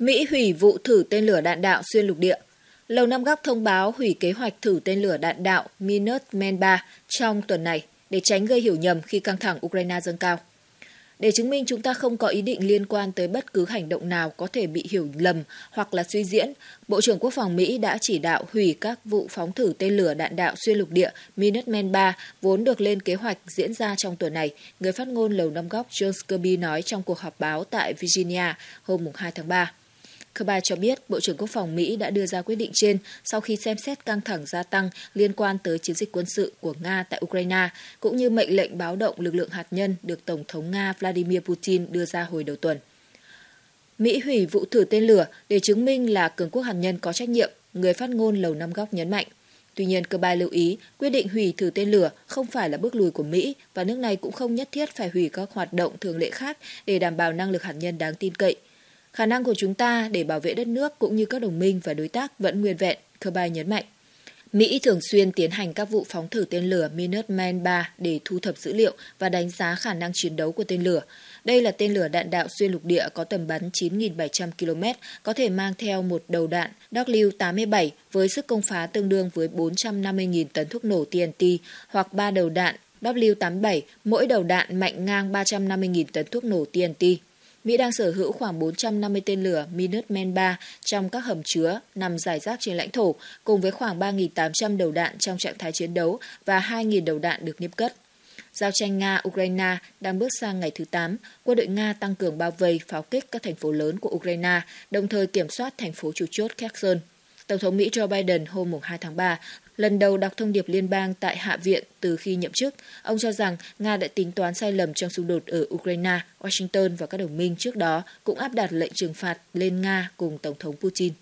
Mỹ hủy vụ thử tên lửa đạn đạo xuyên lục địa. Lầu Năm Góc thông báo hủy kế hoạch thử tên lửa đạn đạo Minuteman Men 3 trong tuần này để tránh gây hiểu nhầm khi căng thẳng Ukraine dâng cao. Để chứng minh chúng ta không có ý định liên quan tới bất cứ hành động nào có thể bị hiểu lầm hoặc là suy diễn, Bộ trưởng Quốc phòng Mỹ đã chỉ đạo hủy các vụ phóng thử tên lửa đạn đạo xuyên lục địa Minuteman Men 3 vốn được lên kế hoạch diễn ra trong tuần này, người phát ngôn Lầu Năm Góc John Kirby nói trong cuộc họp báo tại Virginia hôm 2 tháng 3. Kirby cho biết Bộ trưởng Quốc phòng Mỹ đã đưa ra quyết định trên sau khi xem xét căng thẳng gia tăng liên quan tới chiến dịch quân sự của Nga tại Ukraine, cũng như mệnh lệnh báo động lực lượng hạt nhân được Tổng thống Nga Vladimir Putin đưa ra hồi đầu tuần. Mỹ hủy vụ thử tên lửa để chứng minh là cường quốc hạt nhân có trách nhiệm, người phát ngôn Lầu Năm Góc nhấn mạnh. Tuy nhiên, cơ bài lưu ý, quyết định hủy thử tên lửa không phải là bước lùi của Mỹ và nước này cũng không nhất thiết phải hủy các hoạt động thường lệ khác để đảm bảo năng lực hạt nhân đáng tin cậy – Khả năng của chúng ta để bảo vệ đất nước cũng như các đồng minh và đối tác vẫn nguyên vẹn, Kirby nhấn mạnh. Mỹ thường xuyên tiến hành các vụ phóng thử tên lửa Minuteman Man 3 để thu thập dữ liệu và đánh giá khả năng chiến đấu của tên lửa. Đây là tên lửa đạn đạo xuyên lục địa có tầm bắn 9.700 km, có thể mang theo một đầu đạn W-87 với sức công phá tương đương với 450.000 tấn thuốc nổ TNT hoặc ba đầu đạn W-87, mỗi đầu đạn mạnh ngang 350.000 tấn thuốc nổ TNT. Mỹ đang sở hữu khoảng 450 tên lửa Minuteman 3 trong các hầm chứa nằm dài rác trên lãnh thổ, cùng với khoảng 3.800 đầu đạn trong trạng thái chiến đấu và 2.000 đầu đạn được niêm cất. Giao tranh Nga-Ukraine đang bước sang ngày thứ 8, quân đội Nga tăng cường bao vây pháo kích các thành phố lớn của Ukraine, đồng thời kiểm soát thành phố chủ chốt Kherson. Tổng thống Mỹ Joe Biden hôm 2 tháng 3 lần đầu đọc thông điệp liên bang tại Hạ viện từ khi nhậm chức. Ông cho rằng Nga đã tính toán sai lầm trong xung đột ở Ukraine, Washington và các đồng minh trước đó cũng áp đặt lệnh trừng phạt lên Nga cùng Tổng thống Putin.